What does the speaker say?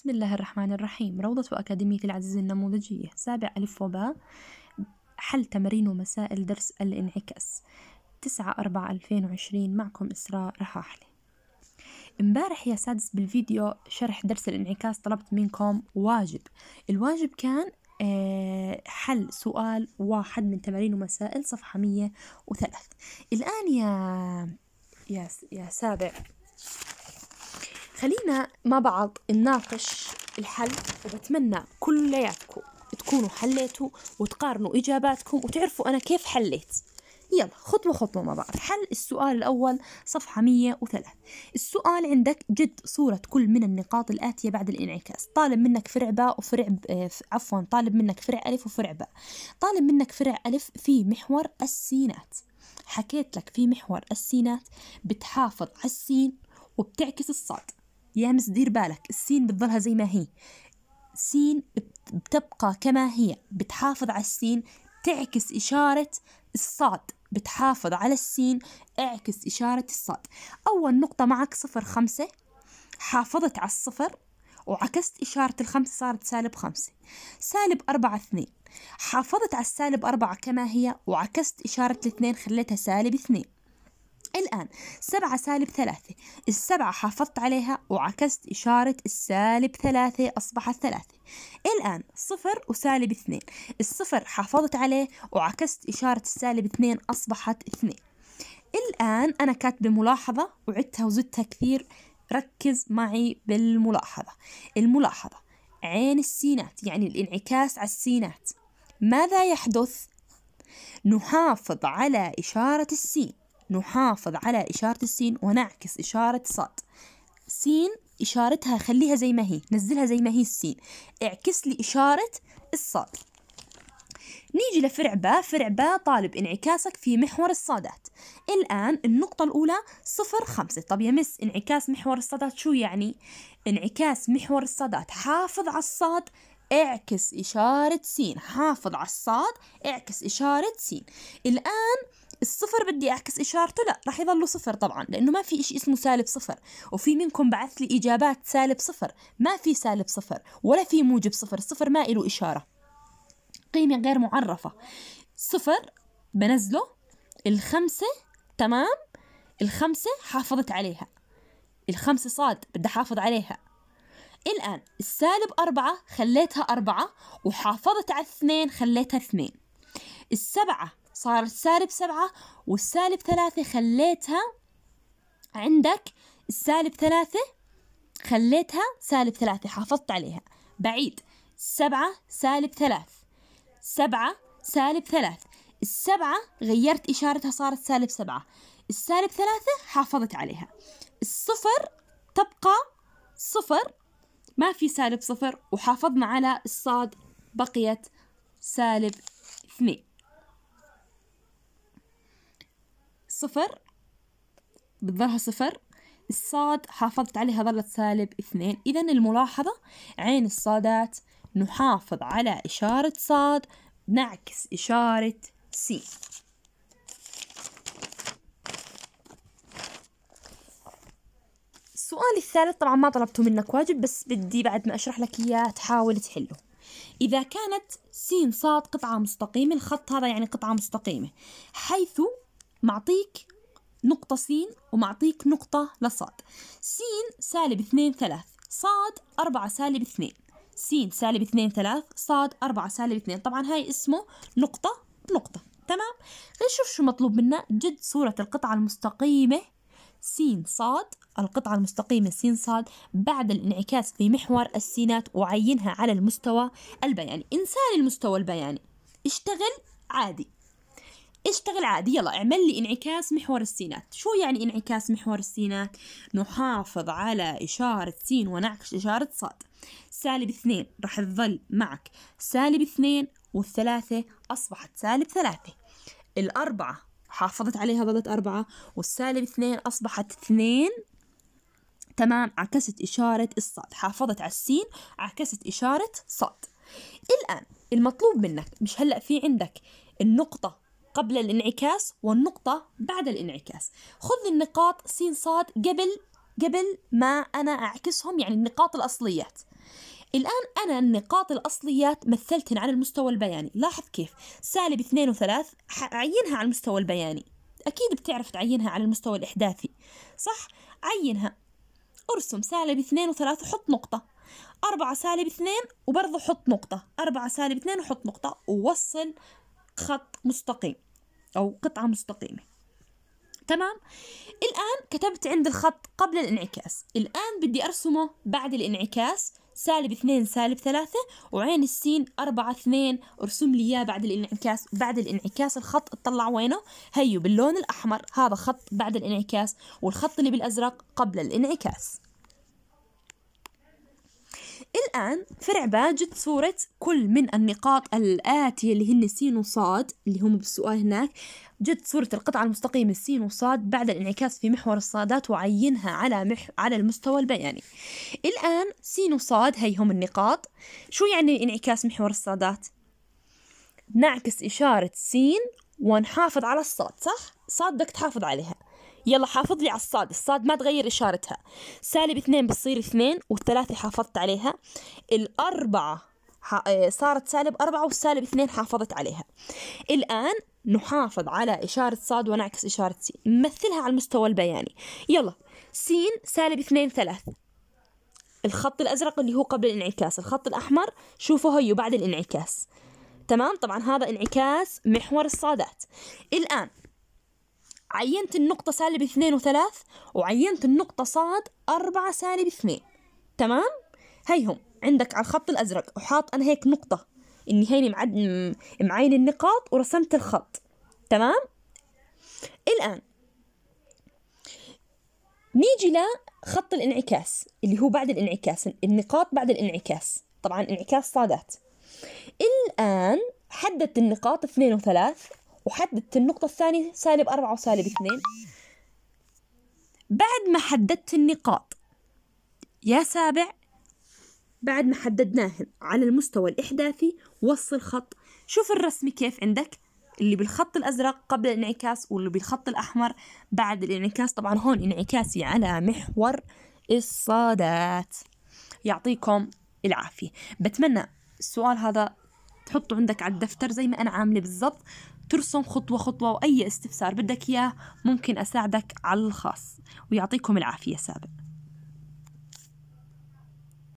بسم الله الرحمن الرحيم روضة أكاديمية العزيز النموذجية سابع ألف وباء حل تمارين ومسائل درس الانعكاس تسعة أربعة ألفين وعشرين معكم إسراء رحاحلي امبارح يا سادس بالفيديو شرح درس الانعكاس طلبت منكم واجب الواجب كان آه، حل سؤال واحد من تمارين ومسائل صفحة مية وثلاث الآن يا يا, يا سابع خلينا مع بعض نناقش الحل وبتمنى كلياتكم تكونوا حليتوا وتقارنوا إجاباتكم وتعرفوا أنا كيف حليت يلا خطوة خطوة مع بعض حل السؤال الأول صفحة 103 السؤال عندك جد صورة كل من النقاط الآتية بعد الانعكاس طالب منك فرع باء وفرع ب... آه، عفوا طالب منك فرع ألف وفرع باء طالب منك فرع ألف في محور السينات حكيت لك في محور السينات بتحافظ على السين وبتعكس الصاد يا مس دير بالك السين بتظلها زي ما هي سين بتبقى كما هي بتحافظ على السين تعكس إشارة الصاد بتحافظ على السين اعكس إشارة الصاد أول نقطة معك صفر خمسة حافظت على الصفر وعكست إشارة الخمسة صارت سالب خمسة سالب أربعة اثنين حافظت على السالب أربعة كما هي وعكست إشارة الاثنين خليتها سالب اثنين الآن سبعة سالب ثلاثة السبعة حافظت عليها وعكست إشارة السالب ثلاثة أصبحت ثلاثة الآن صفر وسالب اثنين الصفر حافظت عليه وعكست إشارة السالب اثنين أصبحت اثنين الآن أنا كاتبة ملاحظة وعدتها وزدتها كثير ركز معي بالملاحظة الملاحظة عين السينات يعني الانعكاس على السينات ماذا يحدث؟ نحافظ على إشارة السين نحافظ على إشارة السين ونعكس إشارة صاد سين إشارتها خليها زي ما هي نزلها زي ما هي السين اعكس لي إشارة الصاد نيجي لفرع باء فرع باء طالب انعكاسك في محور الصادات الآن النقطة الأولى صفر خمسة طب يا مس انعكاس محور الصادات شو يعني؟ انعكاس محور الصادات حافظ على الصاد اعكس إشارة سين حافظ على الصاد اعكس إشارة سين الآن الصفر بدي اعكس اشارته لا رح يضلوا صفر طبعا لانه ما في شيء اسمه سالب صفر وفي منكم بعث لي اجابات سالب صفر ما في سالب صفر ولا في موجب صفر صفر ما له اشاره قيمه غير معرفه صفر بنزله الخمسه تمام الخمسه حافظت عليها الخمسه صاد بدي احافظ عليها الآن السالب أربعة خليتها أربعة وحافظت على اثنين خليتها اثنين السبعة صار السالب سبعة والسالب ثلاثة خليتها عندك السالب ثلاثة خليتها سالب ثلاثة حافظت عليها بعيد سبعة سالب ثلاث سبعة سالب ثلاث السبعة غيرت إشارتها صارت سالب سبعة السالب ثلاثة حافظت عليها الصفر تبقى صفر ما في سالب صفر وحافظنا على الصاد بقيت سالب اثنين صفر بتظلها صفر الصاد حافظت عليها ظلت سالب اثنين إذا الملاحظة عين الصادات نحافظ على إشارة صاد نعكس إشارة سي السؤال الثالث طبعا ما طلبته منك واجب بس بدي بعد ما أشرح لك إياه تحاول تحله إذا كانت س صاد قطعة مستقيمة الخط هذا يعني قطعة مستقيمة حيث معطيك نقطة سين ومعطيك نقطة لصاد سين سالب اثنين ثلاث صاد أربعة سالب اثنين سين سالب اثنين ثلاث صاد أربعة سالب اثنين طبعا هاي اسمه نقطة نقطة تمام نشوف شو مطلوب منا جد صورة القطعة المستقيمة سين صاد القطعة المستقيمة سين صاد بعد الانعكاس في محور السينات وعينها على المستوى البياني إنسان المستوى البياني اشتغل عادي اشتغل عادي يلا اعمل لي انعكاس محور السينات شو يعني انعكاس محور السينات نحافظ على إشارة س ونعكس إشارة صاد سالب اثنين راح تظل معك سالب اثنين والثلاثة أصبحت سالب ثلاثة الأربعة حافظت عليها ظلت أربعة والسالب اثنين أصبحت اثنين تمام عكست إشارة الصاد حافظت على السين عكست إشارة صاد الآن المطلوب منك مش هلأ في عندك النقطة قبل الانعكاس والنقطة بعد الانعكاس خذ النقاط سين صاد قبل قبل ما أنا أعكسهم يعني النقاط الأصليات الآن أنا النقاط الأصليات مثلتهن على المستوى البياني لاحظ كيف سالب اثنين وثلاث عينها على المستوى البياني أكيد بتعرف تعينها على المستوى الإحداثي صح؟ عينها ارسم سالب اثنين وثلاث وحط نقطة أربعة سالب اثنين وبرضه حط نقطة أربعة سالب اثنين وحط نقطة ووصل خط مستقيم أو قطعة مستقيمة تمام الآن كتبت عند الخط قبل الانعكاس الآن بدي أرسمه بعد الانعكاس سالب اثنين سالب ثلاثة وعين السين أربعة اثنين ارسم لي إياه بعد الانعكاس بعد الانعكاس الخط اطلع وينه هيو باللون الأحمر هذا خط بعد الانعكاس والخط اللي بالأزرق قبل الانعكاس الآن فرع باء جت صورة كل من النقاط الآتية اللي هن س وصاد اللي هم بالسؤال هناك جت صورة القطعة المستقيمة س وصاد بعد الانعكاس في محور الصادات وعينها على مح... على المستوى البياني الآن س وصاد هي هم النقاط شو يعني انعكاس محور الصادات؟ نعكس إشارة س ونحافظ على الصاد صح؟ صاد بدك تحافظ عليها يلا حافظ لي على الصاد الصاد ما تغير إشارتها سالب اثنين بتصير اثنين والثلاثة حافظت عليها الأربعة آه، صارت سالب أربعة والسالب اثنين حافظت عليها الآن نحافظ على إشارة صاد ونعكس إشارة س نمثلها على المستوى البياني يلا سين سالب اثنين ثلاث الخط الأزرق اللي هو قبل الانعكاس الخط الأحمر شوفوا هيو بعد الانعكاس تمام طبعا هذا انعكاس محور الصادات الآن عينت النقطة سالب اثنين وثلاث وعينت النقطة صاد أربعة سالب اثنين تمام؟ هيهم عندك على الخط الأزرق وحاط أنا هيك نقطة إني هيني معد... معين النقاط ورسمت الخط تمام؟ الآن نيجي لخط الانعكاس اللي هو بعد الانعكاس النقاط بعد الانعكاس طبعا انعكاس صادات الآن حددت النقاط اثنين وثلاث وحددت النقطة الثانية سالب أربعة وسالب اثنين بعد ما حددت النقاط يا سابع بعد ما حددناهن على المستوى الإحداثي وصل خط شوف الرسم كيف عندك اللي بالخط الأزرق قبل الانعكاس واللي بالخط الأحمر بعد الانعكاس طبعا هون انعكاسي على محور الصادات يعطيكم العافية بتمنى السؤال هذا تحطه عندك على الدفتر زي ما أنا عاملة بالضبط ترسم خطوة خطوة وأي استفسار بدك إياه ممكن أساعدك على الخاص ويعطيكم العافية سابق